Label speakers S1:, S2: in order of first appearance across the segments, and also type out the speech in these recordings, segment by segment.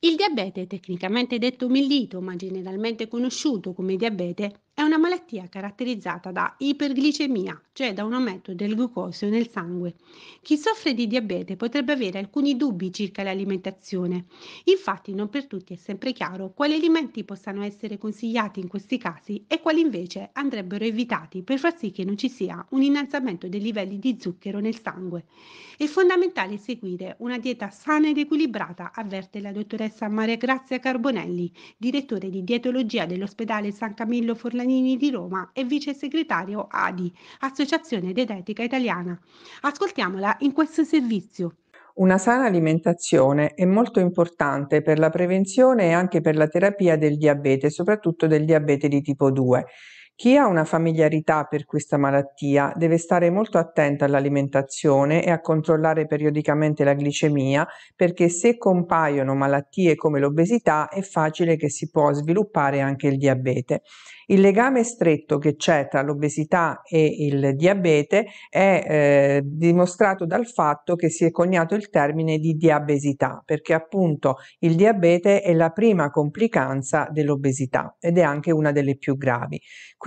S1: Il diabete, tecnicamente detto mellito, ma generalmente conosciuto come diabete, è una malattia caratterizzata da iperglicemia, cioè da un aumento del glucosio nel sangue. Chi soffre di diabete potrebbe avere alcuni dubbi circa l'alimentazione. Infatti non per tutti è sempre chiaro quali alimenti possano essere consigliati in questi casi e quali invece andrebbero evitati per far sì che non ci sia un innalzamento dei livelli di zucchero nel sangue. È fondamentale seguire una dieta sana ed equilibrata, avverte la dottoressa Maria Grazia Carbonelli, direttore di dietologia dell'ospedale San Camillo Forlanini Cittadini di Roma e vice segretario ADI, Associazione Dietetica Italiana. Ascoltiamola in questo servizio.
S2: Una sana alimentazione è molto importante per la prevenzione e anche per la terapia del diabete, soprattutto del diabete di tipo 2. Chi ha una familiarità per questa malattia deve stare molto attento all'alimentazione e a controllare periodicamente la glicemia perché se compaiono malattie come l'obesità è facile che si può sviluppare anche il diabete. Il legame stretto che c'è tra l'obesità e il diabete è eh, dimostrato dal fatto che si è coniato il termine di diabesità perché appunto il diabete è la prima complicanza dell'obesità ed è anche una delle più gravi.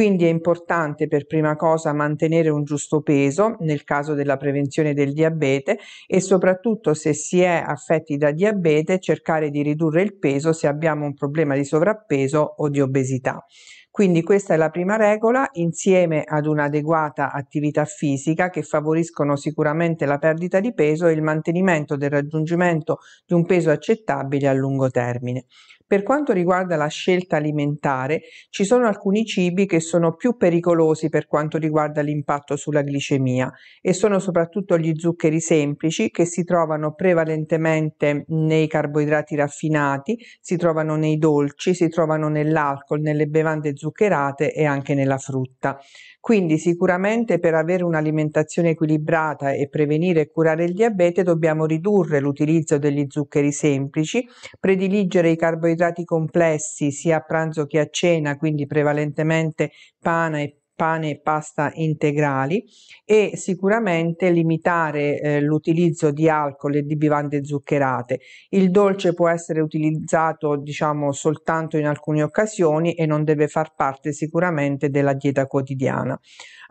S2: Quindi è importante per prima cosa mantenere un giusto peso nel caso della prevenzione del diabete e soprattutto se si è affetti da diabete cercare di ridurre il peso se abbiamo un problema di sovrappeso o di obesità. Quindi questa è la prima regola insieme ad un'adeguata attività fisica che favoriscono sicuramente la perdita di peso e il mantenimento del raggiungimento di un peso accettabile a lungo termine. Per quanto riguarda la scelta alimentare, ci sono alcuni cibi che sono più pericolosi per quanto riguarda l'impatto sulla glicemia e sono soprattutto gli zuccheri semplici che si trovano prevalentemente nei carboidrati raffinati, si trovano nei dolci, si trovano nell'alcol, nelle bevande zuccherate e anche nella frutta. Quindi sicuramente per avere un'alimentazione equilibrata e prevenire e curare il diabete dobbiamo ridurre l'utilizzo degli zuccheri semplici, prediligere i carboidrati carboidrati complessi sia a pranzo che a cena, quindi prevalentemente pane e pane e pasta integrali e sicuramente limitare eh, l'utilizzo di alcol e di bevande zuccherate. Il dolce può essere utilizzato diciamo soltanto in alcune occasioni e non deve far parte sicuramente della dieta quotidiana.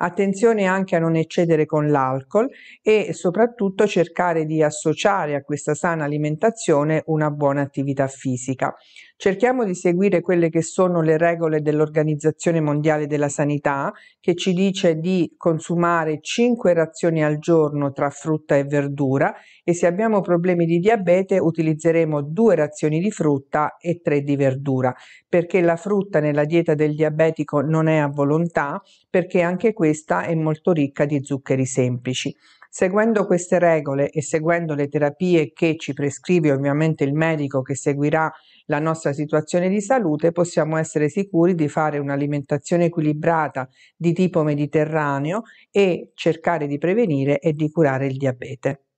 S2: Attenzione anche a non eccedere con l'alcol e soprattutto cercare di associare a questa sana alimentazione una buona attività fisica. Cerchiamo di seguire quelle che sono le regole dell'Organizzazione Mondiale della Sanità, che ci dice di consumare 5 razioni al giorno tra frutta e verdura e se abbiamo problemi di diabete utilizzeremo 2 razioni di frutta e 3 di verdura, perché la frutta nella dieta del diabetico non è a volontà, perché anche questa è molto ricca di zuccheri semplici. Seguendo queste regole e seguendo le terapie che ci prescrive ovviamente il medico che seguirà la nostra situazione di salute, possiamo essere sicuri di fare un'alimentazione equilibrata di tipo mediterraneo e cercare di prevenire e di curare il diabete.